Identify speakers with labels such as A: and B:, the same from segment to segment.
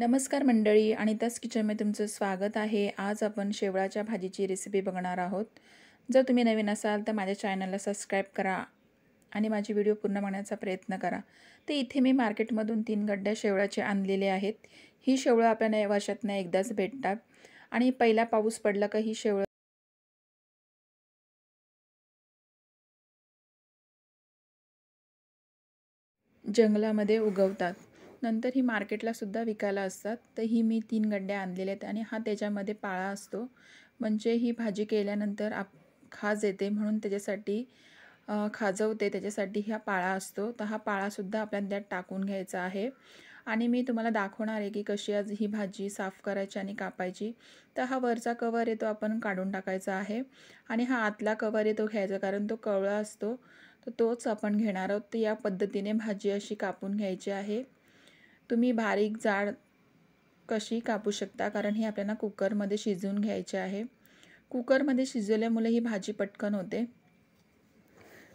A: नमस्कार मंडळी आणि अनितास किचनमध्ये तुमचं स्वागत आहे आज आपण शेवळाच्या भाजीची रेसिपी बघणार आहोत जर तुम्ही नवीन असाल तर माझ्या चॅनलला सबस्क्राईब करा आणि माझी व्हिडिओ पूर्ण बघण्याचा प्रयत्न करा तर इथे मी मार्केटमधून तीन गड्ड्या शेवळाचे आणलेले आहेत ही शेवळं आपल्याला वर्षातनं एकदाच भेटतात आणि पहिला पाऊस पडला का ही शेवळं जंगलामध्ये उगवतात नंतर ही मार्केटलासुद्धा विकायला असतात तर ही मी तीन गड्ड्या आणलेल्या आहेत आणि हा त्याच्यामध्ये पाळा असतो म्हणजे ही भाजी केल्यानंतर आप खाज येते म्हणून त्याच्यासाठी खाजवते त्याच्यासाठी हा पाळा असतो तर हा पाळासुद्धा आपल्याला त्यात टाकून घ्यायचा आहे आणि मी तुम्हाला दाखवणार आहे की कशी आज ही भाजी साफ करायची आणि कापायची तर हा वरचा कवर आहे तो आपण काढून टाकायचा आहे आणि हा आतला कवर आहे तो घ्यायचा कारण तो कवळा असतो तर तोच आपण घेणार आहोत तर या पद्धतीने भाजी अशी कापून घ्यायची आहे तुम्ही बारीक जाड कशी कापू शकता कारण हे आपल्याला कुकरमध्ये शिजवून घ्यायचे आहे कुकरमध्ये शिजवल्यामुळे ही भाजी पटकन होते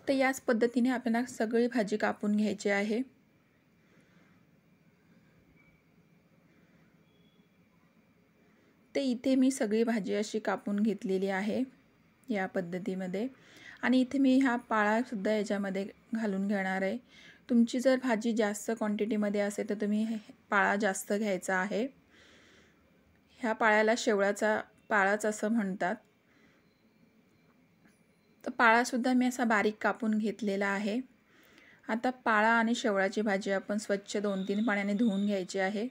A: तर याच पद्धतीने आपल्याला सगळी भाजी कापून घ्यायची आहे ते इथे मी सगळी भाजी अशी कापून घेतलेली आहे या पद्धतीमध्ये आणि इथे मी ह्या पाळासुद्धा याच्यामध्ये घालून घेणार आहे तुमची जर भाजी जास्त क्वांटिटीमध्ये असेल तर तुम्ही पाळा जास्त घ्यायचा आहे ह्या पाळ्याला शेवळाचा पाळाच असं म्हणतात तर पाळासुद्धा मी असा बारीक कापून घेतलेला आहे आता पाळा आणि शेवळाची भाजी आपण स्वच्छ दोन तीन पाण्याने धुवून घ्यायची आहे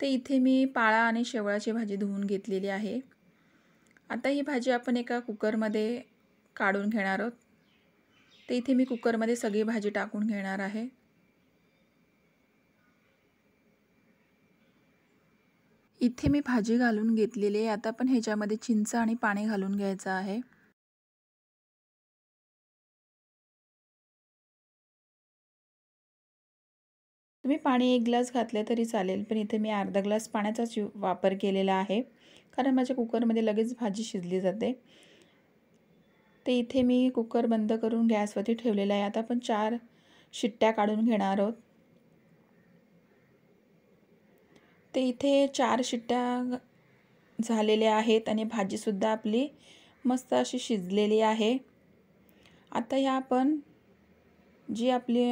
A: तर इथे मी पाळा आणि शेवळाची भाजी धुवून घेतलेली आहे आता ही भाजी आपण एका कुकरमध्ये काढून घेणार आहोत तर इथे मी कुकरमध्ये सगळी भाजी टाकून घेणार आहे इथे मी भाजी घालून घेतलेली आहे आता पण ह्याच्यामध्ये चिंच आणि पाणी घालून घ्यायचं आहे तुम्ही पाणी एक ग्लास घातले तरी चालेल पण इथे मी अर्धा ग्लास पाण्याचाच वापर केलेला आहे कारण माझ्या कुकरमध्ये लगेच भाजी शिजली जाते ते इथे मी कुकर बंद करून गॅसवरती ठेवलेला आहे आता आपण चार शिट्ट्या काढून घेणार आहोत ते इथे चार शिट्ट्या झालेल्या आहेत आणि भाजीसुद्धा आपली मस्त अशी शिजलेली आहे आता ह्या आपण जी आपली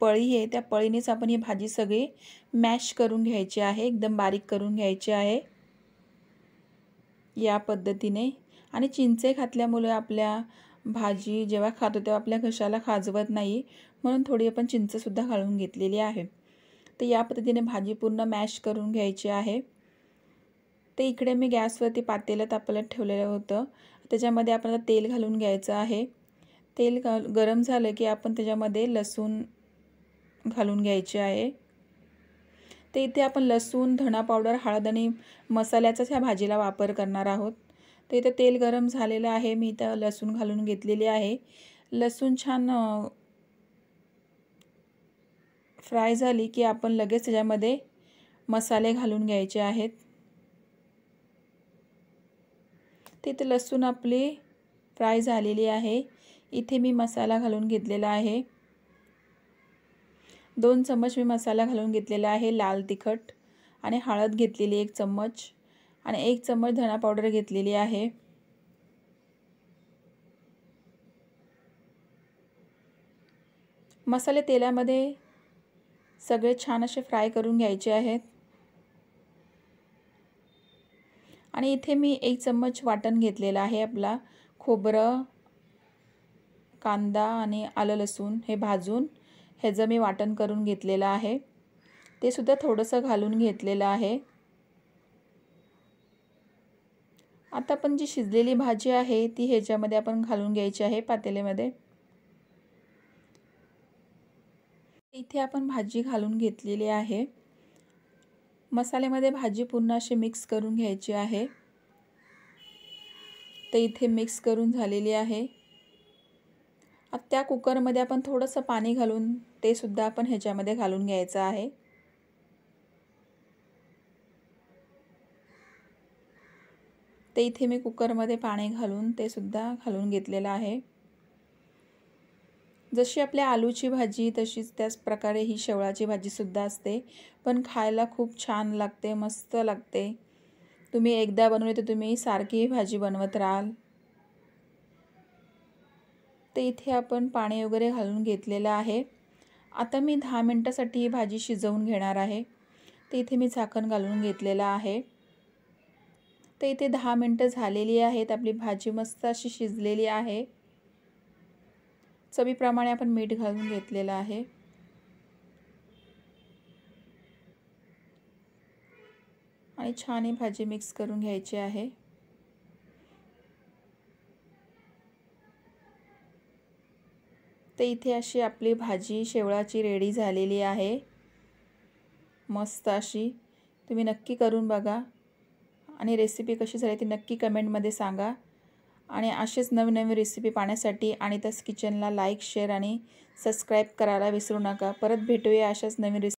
A: पळी आहे त्या पळीनेच आपण ही भाजी सगळी मॅश करून घ्यायची आहे एकदम बारीक करून घ्यायची आहे या पद्धतीने आणि चिंचे घातल्यामुळे आपल्या भाजी जेव्हा खातो तेव्हा आपल्या घशाला खाजवत नाही म्हणून थोडी आपण चिंचसुद्धा घालून घेतलेली आहे तर या पद्धतीने भाजी पूर्ण मॅश करून घ्यायची आहे तर इकडे मी गॅसवरती पातेलं तापलं ठेवलेलं होतं त्याच्यामध्ये आपण तेल घालून घ्यायचं आहे तेल गरम झालं की आपण त्याच्यामध्ये लसूण घालून घ्यायचे आहे तर इथे आपण लसूण धणा पावडर हळद आणि मसाल्याचाच ह्या भाजीला वापर करणार आहोत तर इथं तेल गरम झालेलं आहे मी इथं लसूण घालून घेतलेली आहे लसूण छान फ्राय झाली की आपण लगेच त्याच्यामध्ये मसाले घालून घ्यायचे आहेत तिथे लसूण आपली फ्राय झालेली आहे इथे मी मसाला घालून घेतलेला आहे दोन चम्मच मी मसाला घालून घेतलेला आहे लाल तिखट आणि हळद घेतलेली एक चम्मच आणि एक चम्मच धणा पावडर घेतलेली आहे मसाले तेलामध्ये सगळे छान असे फ्राय करून घ्यायचे आहेत आणि इथे मी एक चम्मच वाटण घेतलेला आहे आपला खोबरं कांदा आणि आलं लसूण हे भाजून ह्याचं मी वाटण करून घेतलेलं आहे ते सुद्धा थोडंसं घालून घेतलेलं आहे आता आपण जी शिजलेली भाजी आहे ती ह्याच्यामध्ये आपण घालून घ्यायची आहे पातेलेमध्ये इथे आपण भाजी घालून घेतलेली आहे मसाल्यामध्ये भाजी पूर्ण अशी मिक्स करून घ्यायची आहे तर इथे मिक्स करून झालेली आहे आता त्या कुकरमध्ये आपण थोडंसं पाणी घालून ते सुद्धा आपण ह्याच्यामध्ये घालून घ्यायचं आहे ते इथे मी कुकरमध्ये पाणी घालून ते सुद्धा घालून घेतलेलं आहे जशी आपल्या आलूची भाजी तशीच त्याचप्रकारे प्रकारे ही शेवळाची भाजीसुद्धा असते पण खायला खूप छान लागते मस्त लागते तुम्ही एकदा बनवली तर तुम्ही सारखी भाजी बनवत राहाल ते इथे आपण पाणी वगैरे घालून घेतलेलं आहे आता मी दहा मिनटासाठी ही भाजी शिजवून घेणार आहे तर इथे मी झाकण घालून घेतलेलं आहे तर इथे दहा मिनटं झालेली आहेत आपली भाजी मस्त अशी शिजलेली आहे चवीप्रमाणे आपण मीठ घालून घेतलेलं आहे आणि छान ही भाजी मिक्स करून घ्यायची आहे तर इथे अशी आपली भाजी शेवळाची रेडी झालेली आहे मस्त अशी तुम्ही नक्की करून बघा आणि रेसिपी कशी झाली ती नक्की कमेंटमध्ये सांगा आणि असेच नवीन रेसिपी पाहण्यासाठी आणि तस किचनला लाईक शेअर आणि सबस्क्राईब करायला विसरू नका परत भेटूया अशाच नवीन रेसिपी